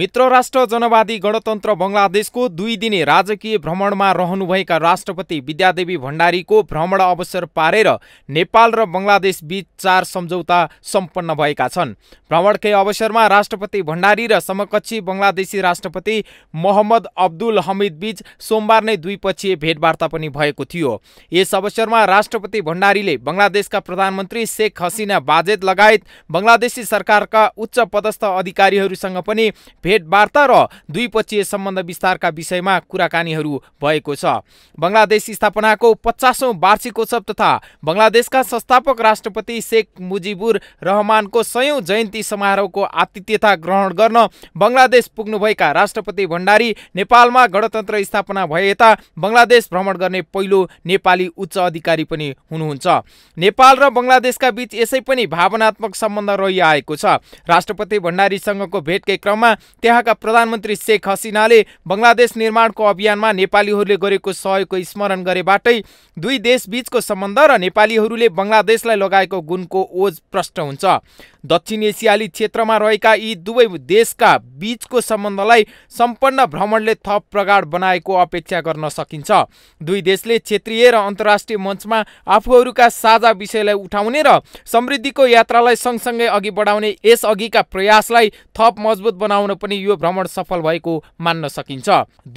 मित्र राष्ट्र जनवादी गणतन्त्र बङ्गलादेशको दुई दिने राजकीय भ्रमणमा रहनुभएका राष्ट्रपति विद्यादेवी भण्डारीको भ्रमण अवसर पारेर नेपाल र बङ्गलादेश बीच चार सम्झौता सम्पन्न भएका छन् भ्रमणकै अवसरमा राष्ट्रपति भण्डारी र समकक्षी बङ्गलादेशी राष्ट्रपति मोहम्मद अब्दुल हमिद बीच सोमबार नै द्विपक्षीय भेटवार्ता पनि भएको थियो यस अवसरमा राष्ट्रपति भण्डारीले बङ्गलादेशका प्रधानमन्त्री शेख हसिना बाजेद लगायत बङ्गलादेशी सरकारका उच्च पदस्थ अधिकारीहरूसँग पनि भेटवार्ता र द्विपक्षीय सम्बन्ध विस्तारका विषयमा कुराकानीहरू भएको छ बङ्गलादेश स्थापनाको पचासौँ वार्षिकोत्सव तथा बङ्गलादेशका संस्थापक राष्ट्रपति शेख मुजिबुर रहमानको सयौँ जयन्ती समारोहको आतिथ्यता ग्रहण गर्न बङ्गलादेश पुग्नुभएका राष्ट्रपति भण्डारी नेपालमा गणतन्त्र स्थापना भए यता बङ्गलादेश भ्रमण गर्ने पहिलो नेपाली उच्च अधिकारी पनि हुनुहुन्छ नेपाल र बङ्गलादेशका बीच यसै पनि भावनात्मक सम्बन्ध रहिआएको छ राष्ट्रपति भण्डारीसँगको भेटकै क्रममा त्यहाँका प्रधानमन्त्री शेख हसिनाले बङ्गलादेश निर्माणको अभियानमा नेपालीहरूले गरेको सहयोगको स्मरण गरेबाटै दुई देशबीचको सम्बन्ध र नेपालीहरूले बङ्गलादेशलाई लगाएको गुणको ओज प्रष्ट हुन्छ दक्षिण एसियाली क्षेत्रमा रहेका यी दुवै देशका बीचको सम्बन्धलाई सम्पन्न भ्रमणले थप प्रगाड बनाएको अपेक्षा गर्न सकिन्छ दुई देशले क्षेत्रीय र अन्तर्राष्ट्रिय मञ्चमा आफूहरूका साझा विषयलाई उठाउने र समृद्धिको यात्रालाई सँगसँगै अघि बढाउने यसअघिका प्रयासलाई थप मजबुत बनाउन पनि यो भ्रमण सफल भएको मान्न सकिन्छ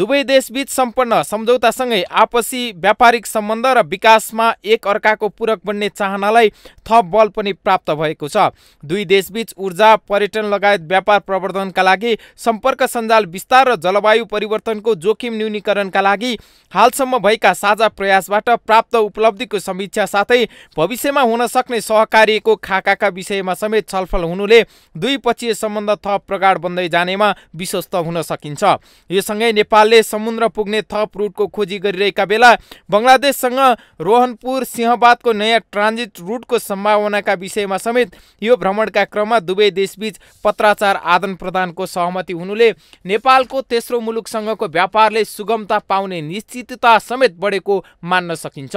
दुवै देशबीच सम्पन्न सम्झौतासँगै आपसी व्यापारिक सम्बन्ध र विकासमा एक अर्काको पूरक बन्ने चाहनालाई थप बल पनि प्राप्त भएको छ दुई देशबीच ऊर्जा पर्यटन लगायत व्यापार प्रवर्धनका लागि सम्पर्क सञ्जाल विस्तार र जलवायु परिवर्तनको जोखिम न्यूनीकरणका लागि हालसम्म भएका साझा प्रयासबाट प्राप्त उपलब्धिको समीक्षा साथै भविष्यमा हुन सक्ने सहकार्यको खाकाका विषयमा समेत छलफल हुनुले दुई पक्षीय सम्बन्ध थप प्रगाड बन्दै जाने विषयमा विश्वस्त हुन सकिन्छ यससँगै नेपालले समुद्र पुग्ने थप रुटको खोजी गरिरहेका बेला बङ्गलादेशसँग रोहनपुर सिंहबादको नयाँ ट्रान्जिट रुटको सम्भावनाका विषयमा समेत यो भ्रमणका क्रममा दुवै देशबीच पत्राचार आदान प्रदानको सहमति हुनुले नेपालको तेस्रो मुलुकसँगको व्यापारले सुगमता पाउने निश्चितता समेत बढेको मान्न सकिन्छ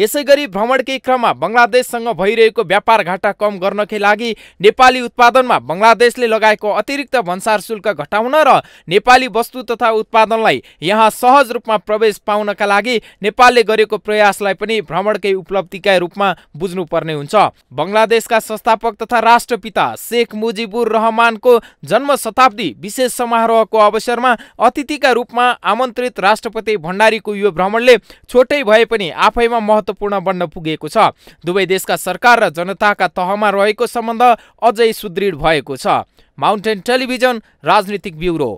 यसै गरी भ्रमणकै क्रममा बङ्गलादेशसँग भइरहेको व्यापार घाटा कम गर्नकै लागि नेपाली उत्पादनमा बङ्गलादेशले लगाएको अतिरिक्त भन्सार शुल्क घटाउन र नेपाली वस्तु तथा उत्पादनलाई यहाँ सहज रूपमा प्रवेश पाउनका लागि नेपालले गरेको प्रयासलाई पनि भ्रमणकै उपलब्धिका रूपमा बुझ्नुपर्ने हुन्छ बङ्गलादेशका संस्थापक तथा राष्ट्रपिता शेख मुजिबुर रहमानको जन्म शताब्दी विशेष समारोहको अवसरमा अतिथिका रूपमा आमन्त्रित राष्ट्रपति भण्डारीको यो भ्रमणले छोटै भए पनि आफैमा महत्त्वपूर्ण बन्न पुगेको छ दुवै देशका सरकार र जनताका तहमा रहेको सम्बन्ध अझै सुदृढ भएको छ माउन्टेन टेलिभिजन राजनीतिक ब्युरो